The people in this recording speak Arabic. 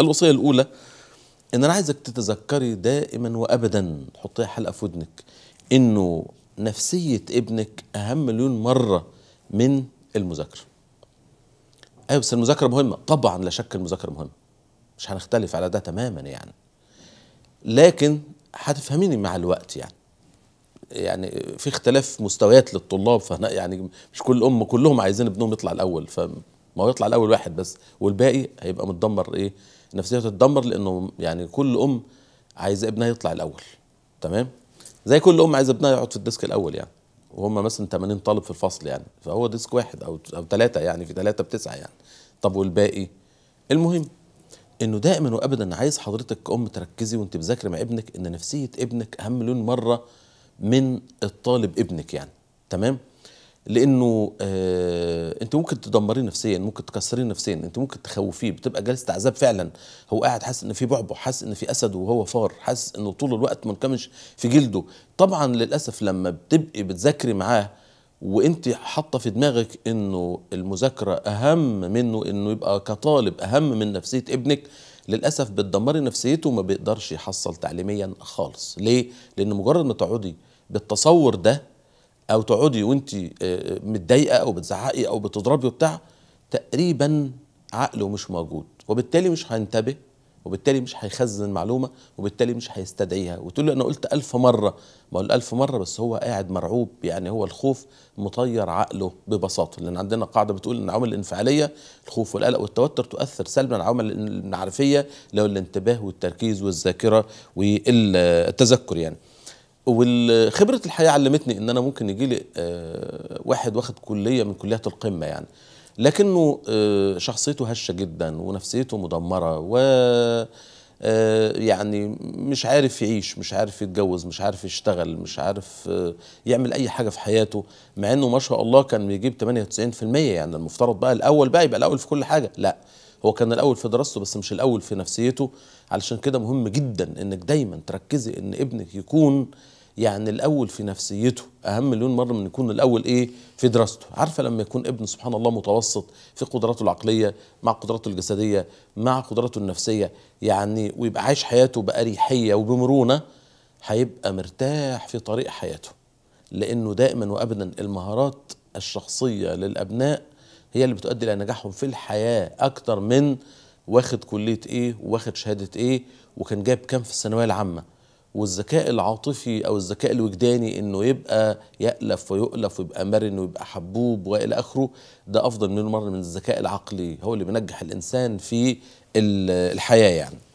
الوصيه الاولى ان انا عايزك تتذكري دائما وابدا حطيها حلقه في ودنك انه نفسيه ابنك اهم مليون مره من المذاكره ايوه بس المذاكره مهمه طبعا لا شك المذاكره مهمه مش هنختلف على ده تماما يعني لكن هتفهميني مع الوقت يعني يعني في اختلاف مستويات للطلاب فهنا يعني مش كل ام كلهم عايزين ابنهم يطلع الاول ف ما هو يطلع الاول واحد بس والباقي هيبقى متدمر ايه نفسيته تتدمر لانه يعني كل ام عايزه ابنها يطلع الاول تمام زي كل ام عايزه ابنها يقعد في الديسك الاول يعني وهم مثلا 80 طالب في الفصل يعني فهو ديسك واحد او او ثلاثه يعني في ثلاثه بتسعه يعني طب والباقي المهم انه دائما وابدا عايز حضرتك كأم تركزي وانت بتذاكري مع ابنك ان نفسيه ابنك اهم مليون مره من الطالب ابنك يعني تمام لانه آه انت ممكن تدمريه نفسيا ممكن تكسريه نفسيا انت ممكن تخوفيه بتبقى جالس عذاب فعلا هو قاعد حاسس ان في بعبع حاسس ان في اسد وهو فار حاسس انه طول الوقت منكمش في جلده طبعا للاسف لما بتبقي بتذاكري معاه وانت حاطه في دماغك انه المذاكره اهم منه انه يبقى كطالب اهم من نفسيه ابنك للاسف بتدمري نفسيته وما بيقدرش يحصل تعليميا خالص ليه لان مجرد ما تقعدي بالتصور ده او تقعدي وانت آه، آه، متضايقه او بتزعقي او بتضربي وبتاع تقريبا عقله مش موجود وبالتالي مش هينتبه وبالتالي مش هيخزن المعلومه وبالتالي مش هيستدعيها وتقول له انا قلت ألف مره ما هو ألف مره بس هو قاعد مرعوب يعني هو الخوف مطير عقله ببساطه لان عندنا قاعده بتقول ان العوامل الانفعاليه الخوف والقلق والتوتر تؤثر سلبا على العوامل المعرفيه لو الانتباه والتركيز والذاكره والتذكر يعني وخبره الحياه علمتني ان انا ممكن يجي لي آه، واحد واخد كليه من كليات القمه يعني لكنه آه، شخصيته هشه جدا ونفسيته مدمره و آه، يعني مش عارف يعيش مش عارف يتجوز مش عارف يشتغل مش عارف يعمل اي حاجه في حياته مع انه ما شاء الله كان بيجيب 98% يعني المفترض بقى الاول بقى يبقى الاول في كل حاجه لا هو كان الاول في دراسته بس مش الاول في نفسيته علشان كده مهم جدا انك دايما تركزي ان ابنك يكون يعني الاول في نفسيته اهم مليون مره من يكون الاول ايه في دراسته عارفه لما يكون ابن سبحان الله متوسط في قدراته العقليه مع قدراته الجسديه مع قدراته النفسيه يعني ويبقى عايش حياته باريحيه وبمرونه هيبقى مرتاح في طريق حياته لانه دائما وابدا المهارات الشخصيه للابناء هي اللي بتؤدي الى نجاحهم في الحياه اكتر من واخد كليه ايه واخد شهاده ايه وكان جايب كام في الثانويه العامه والذكاء العاطفي او الذكاء الوجداني انه يبقى يالف ويؤلف ويبقى مرن ويبقى حبوب والى اخره ده افضل من مره من الذكاء العقلي هو اللي بينجح الانسان في الحياه يعني